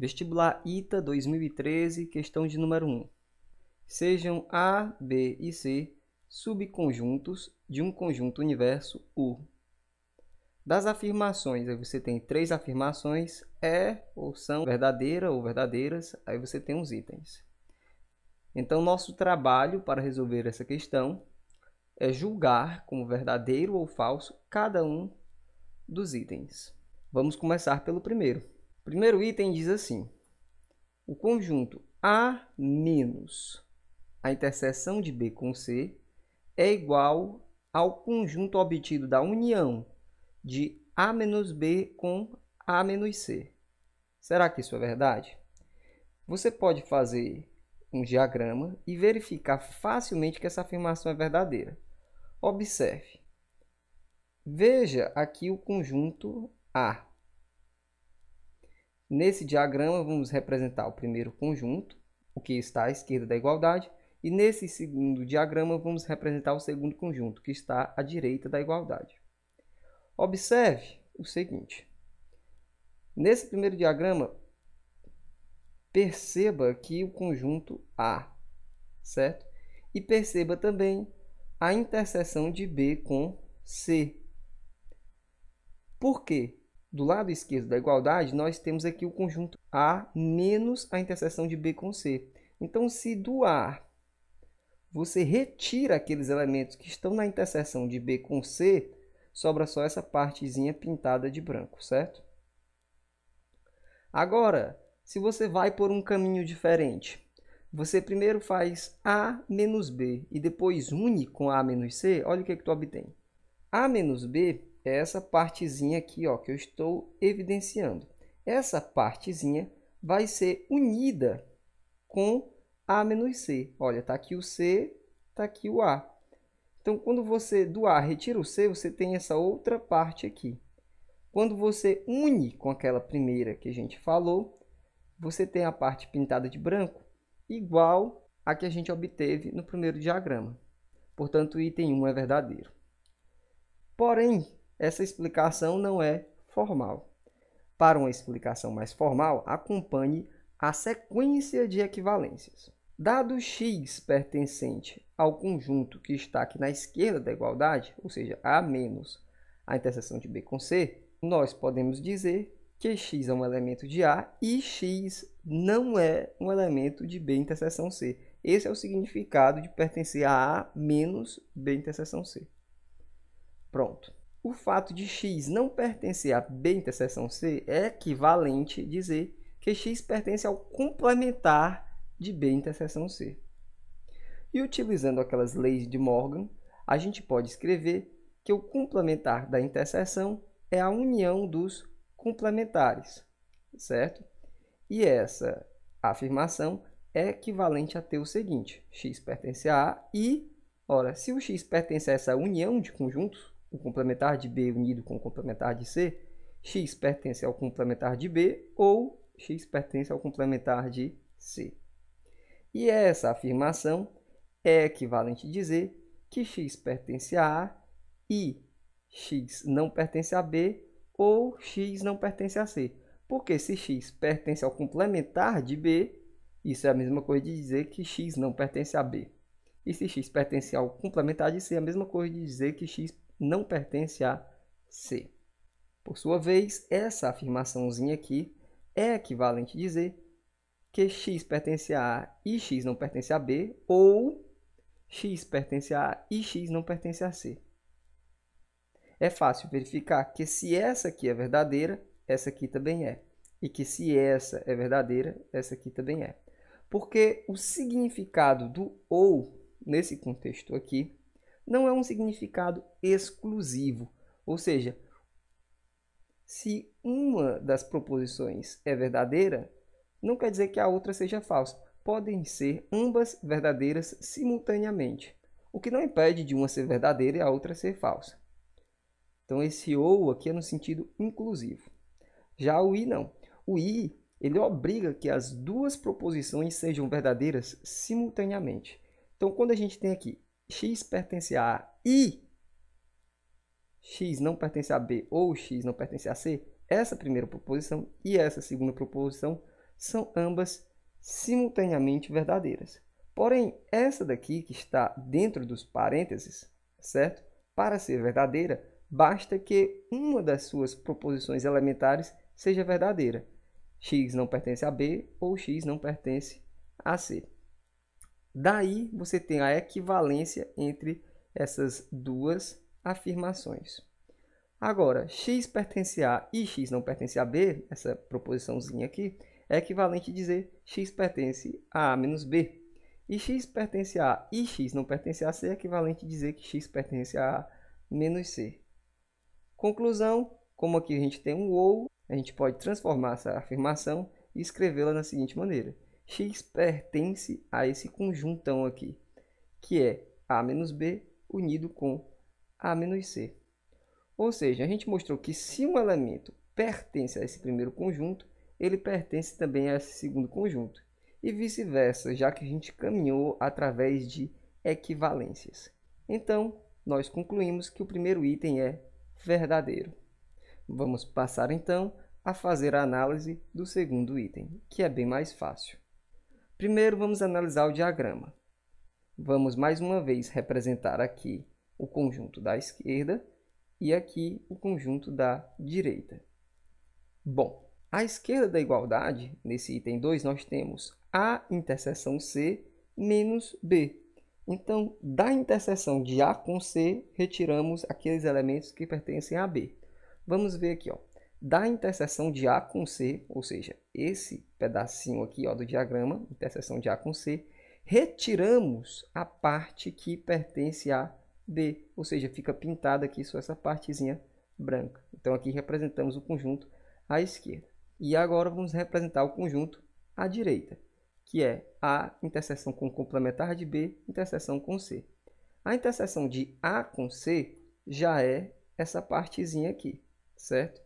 Vestibular ITA 2013, questão de número 1. Sejam A, B e C subconjuntos de um conjunto universo U. Das afirmações, aí você tem três afirmações, é ou são verdadeira ou verdadeiras, aí você tem os itens. Então, nosso trabalho para resolver essa questão é julgar como verdadeiro ou falso cada um dos itens. Vamos começar pelo primeiro primeiro item diz assim: o conjunto A menos a interseção de B com C é igual ao conjunto obtido da união de A menos B com A menos C. Será que isso é verdade? Você pode fazer um diagrama e verificar facilmente que essa afirmação é verdadeira. Observe. Veja aqui o conjunto A. Nesse diagrama, vamos representar o primeiro conjunto, o que está à esquerda da igualdade, e nesse segundo diagrama, vamos representar o segundo conjunto, que está à direita da igualdade. Observe o seguinte. Nesse primeiro diagrama, perceba que o conjunto A, certo? E perceba também a interseção de B com C. Por quê? do lado esquerdo da igualdade, nós temos aqui o conjunto A menos a interseção de B com C. Então, se do A você retira aqueles elementos que estão na interseção de B com C, sobra só essa partezinha pintada de branco, certo? Agora, se você vai por um caminho diferente, você primeiro faz A menos B e depois une com A menos C, olha o que, é que tu obtém. A menos B essa partezinha aqui ó, que eu estou evidenciando. Essa partezinha vai ser unida com A menos C. Olha, está aqui o C, está aqui o A. Então, quando você do A retira o C, você tem essa outra parte aqui. Quando você une com aquela primeira que a gente falou, você tem a parte pintada de branco igual à que a gente obteve no primeiro diagrama. Portanto, o item 1 é verdadeiro. Porém, essa explicação não é formal. Para uma explicação mais formal, acompanhe a sequência de equivalências. Dado x pertencente ao conjunto que está aqui na esquerda da igualdade, ou seja, a menos a interseção de b com c, nós podemos dizer que x é um elemento de A e x não é um elemento de B interseção C. Esse é o significado de pertencer a A menos B interseção C. Pronto o fato de x não pertencer a b interseção c é equivalente a dizer que x pertence ao complementar de b interseção c. E utilizando aquelas leis de Morgan, a gente pode escrever que o complementar da interseção é a união dos complementares, certo? E essa afirmação é equivalente a ter o seguinte, x pertence a A e, ora, se o x pertence a essa união de conjuntos, o complementar de B unido com o complementar de C, x pertence ao complementar de B ou x pertence ao complementar de C. E essa afirmação é equivalente a dizer que x pertence a A e x não pertence a B ou x não pertence a C. Porque se x pertence ao complementar de B, isso é a mesma coisa de dizer que x não pertence a B. E se x pertence ao complementar de C, é a mesma coisa de dizer que x não pertence a C. Por sua vez, essa afirmaçãozinha aqui é equivalente a dizer que x pertence a A e x não pertence a B, ou x pertence a A e x não pertence a C. É fácil verificar que se essa aqui é verdadeira, essa aqui também é. E que se essa é verdadeira, essa aqui também é. Porque o significado do ou, nesse contexto aqui, não é um significado exclusivo. Ou seja, se uma das proposições é verdadeira, não quer dizer que a outra seja falsa. Podem ser ambas verdadeiras simultaneamente, o que não impede de uma ser verdadeira e a outra ser falsa. Então esse ou aqui é no sentido inclusivo. Já o i não. O i ele obriga que as duas proposições sejam verdadeiras simultaneamente. Então quando a gente tem aqui x pertence a A e x não pertence a B ou x não pertence a C, essa primeira proposição e essa segunda proposição são ambas simultaneamente verdadeiras. Porém, essa daqui que está dentro dos parênteses, certo? Para ser verdadeira, basta que uma das suas proposições elementares seja verdadeira. x não pertence a B ou x não pertence a C. Daí você tem a equivalência entre essas duas afirmações. Agora, x pertence a e x não pertence a b, essa proposiçãozinha aqui, é equivalente a dizer x pertence a a menos b. E x pertence a a e x não pertence a c é equivalente a dizer que x pertence a a menos c. Conclusão, como aqui a gente tem um ou, a gente pode transformar essa afirmação e escrevê-la da seguinte maneira x pertence a esse conjuntão aqui, que é a menos b unido com a menos c. Ou seja, a gente mostrou que se um elemento pertence a esse primeiro conjunto, ele pertence também a esse segundo conjunto. E vice-versa, já que a gente caminhou através de equivalências. Então, nós concluímos que o primeiro item é verdadeiro. Vamos passar então a fazer a análise do segundo item, que é bem mais fácil. Primeiro vamos analisar o diagrama. Vamos mais uma vez representar aqui o conjunto da esquerda e aqui o conjunto da direita. Bom, à esquerda da igualdade, nesse item 2, nós temos A interseção C menos B. Então, da interseção de A com C, retiramos aqueles elementos que pertencem a B. Vamos ver aqui, ó da interseção de A com C, ou seja, esse pedacinho aqui ó, do diagrama, interseção de A com C, retiramos a parte que pertence a B, ou seja, fica pintada aqui só essa partezinha branca. Então aqui representamos o conjunto à esquerda. E agora vamos representar o conjunto à direita, que é A interseção com complementar de B, interseção com C. A interseção de A com C já é essa partezinha aqui, certo?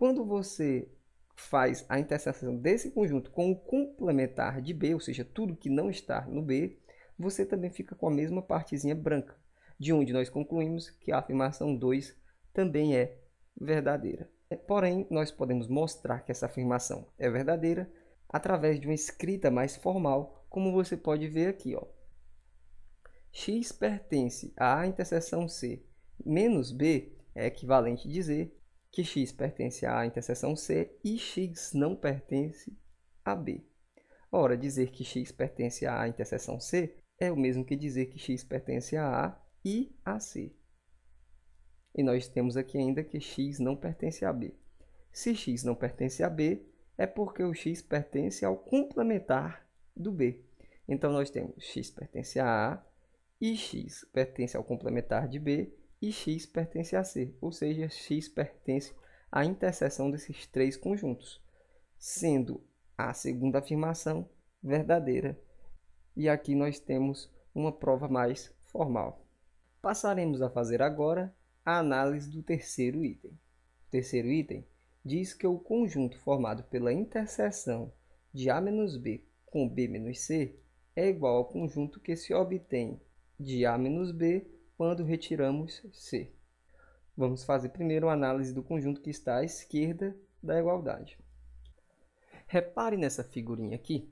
Quando você faz a interseção desse conjunto com o complementar de B, ou seja, tudo que não está no B, você também fica com a mesma partezinha branca, de onde nós concluímos que a afirmação 2 também é verdadeira. Porém, nós podemos mostrar que essa afirmação é verdadeira através de uma escrita mais formal, como você pode ver aqui. Ó. x pertence à interseção C menos B é equivalente a dizer que X pertence à interseção C e X não pertence a B. Ora, dizer que X pertence à interseção C é o mesmo que dizer que X pertence a A e a C. E nós temos aqui ainda que X não pertence a B. Se X não pertence a B, é porque o X pertence ao complementar do B. Então, nós temos X pertence a A e X pertence ao complementar de B, e X pertence a C, ou seja, X pertence à interseção desses três conjuntos, sendo a segunda afirmação verdadeira. E aqui nós temos uma prova mais formal. Passaremos a fazer agora a análise do terceiro item. O terceiro item diz que o conjunto formado pela interseção de A menos B com B menos C é igual ao conjunto que se obtém de A menos B quando retiramos C. Vamos fazer primeiro a análise do conjunto que está à esquerda da igualdade. Repare nessa figurinha aqui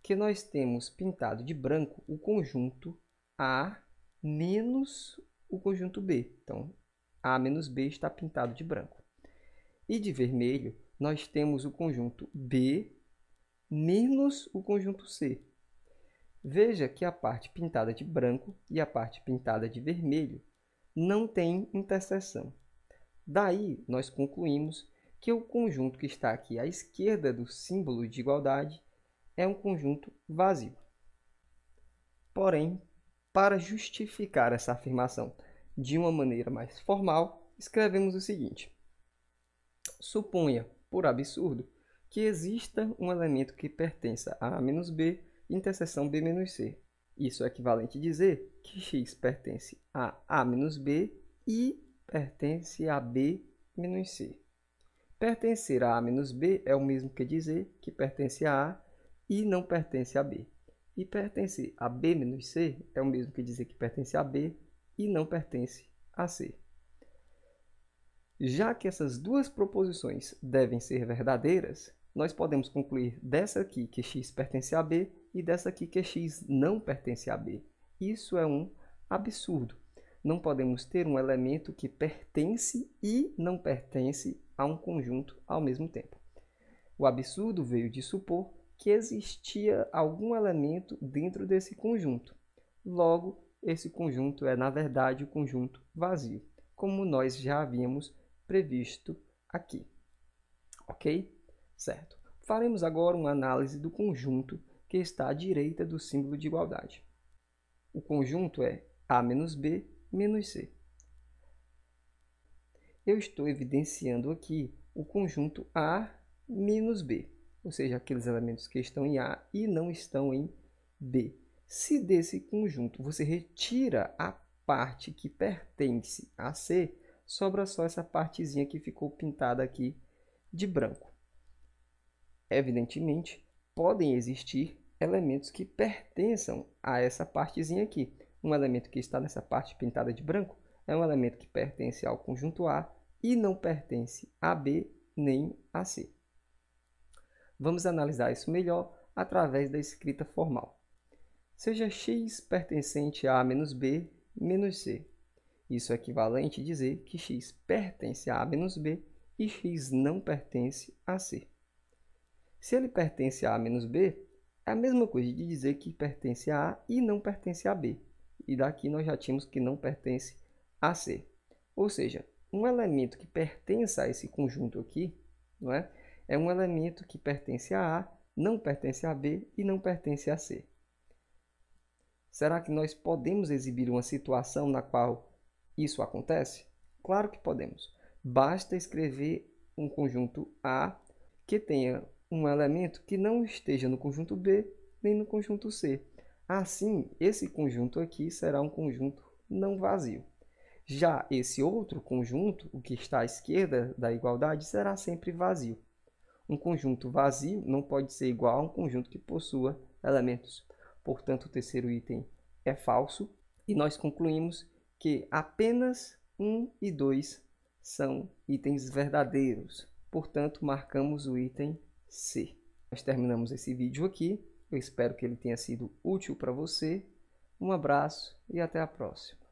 que nós temos pintado de branco o conjunto A menos o conjunto B. Então, A menos B está pintado de branco. E de vermelho, nós temos o conjunto B menos o conjunto C. Veja que a parte pintada de branco e a parte pintada de vermelho não têm interseção. Daí, nós concluímos que o conjunto que está aqui à esquerda do símbolo de igualdade é um conjunto vazio. Porém, para justificar essa afirmação de uma maneira mais formal, escrevemos o seguinte. Suponha, por absurdo, que exista um elemento que pertença a A menos B interseção b menos c. Isso é equivalente a dizer que x pertence a a menos b e pertence a b menos c. Pertencer a a menos b é o mesmo que dizer que pertence a a e não pertence a b. E pertencer a b menos c é o mesmo que dizer que pertence a b e não pertence a c. Já que essas duas proposições devem ser verdadeiras, nós podemos concluir dessa aqui que x pertence a b e dessa aqui que é x não pertence a B. Isso é um absurdo. Não podemos ter um elemento que pertence e não pertence a um conjunto ao mesmo tempo. O absurdo veio de supor que existia algum elemento dentro desse conjunto. Logo, esse conjunto é, na verdade, o conjunto vazio, como nós já havíamos previsto aqui. Ok? Certo. Faremos agora uma análise do conjunto que está à direita do símbolo de igualdade. O conjunto é A menos B menos C. Eu estou evidenciando aqui o conjunto A menos B, ou seja, aqueles elementos que estão em A e não estão em B. Se desse conjunto você retira a parte que pertence a C, sobra só essa partezinha que ficou pintada aqui de branco. Evidentemente, podem existir elementos que pertençam a essa partezinha aqui. Um elemento que está nessa parte pintada de branco é um elemento que pertence ao conjunto A e não pertence a B nem a C. Vamos analisar isso melhor através da escrita formal. Seja x pertencente a A menos B menos C. Isso é equivalente a dizer que x pertence a A menos B e x não pertence a C. Se ele pertence a A menos B, é a mesma coisa de dizer que pertence a A e não pertence a B. E daqui nós já tínhamos que não pertence a C. Ou seja, um elemento que pertence a esse conjunto aqui, não é? É um elemento que pertence a A, não pertence a B e não pertence a C. Será que nós podemos exibir uma situação na qual isso acontece? Claro que podemos. Basta escrever um conjunto A que tenha um elemento que não esteja no conjunto B nem no conjunto C. Assim, esse conjunto aqui será um conjunto não vazio. Já esse outro conjunto, o que está à esquerda da igualdade, será sempre vazio. Um conjunto vazio não pode ser igual a um conjunto que possua elementos. Portanto, o terceiro item é falso e nós concluímos que apenas 1 e 2 são itens verdadeiros. Portanto, marcamos o item C. Nós terminamos esse vídeo aqui. Eu espero que ele tenha sido útil para você. Um abraço e até a próxima.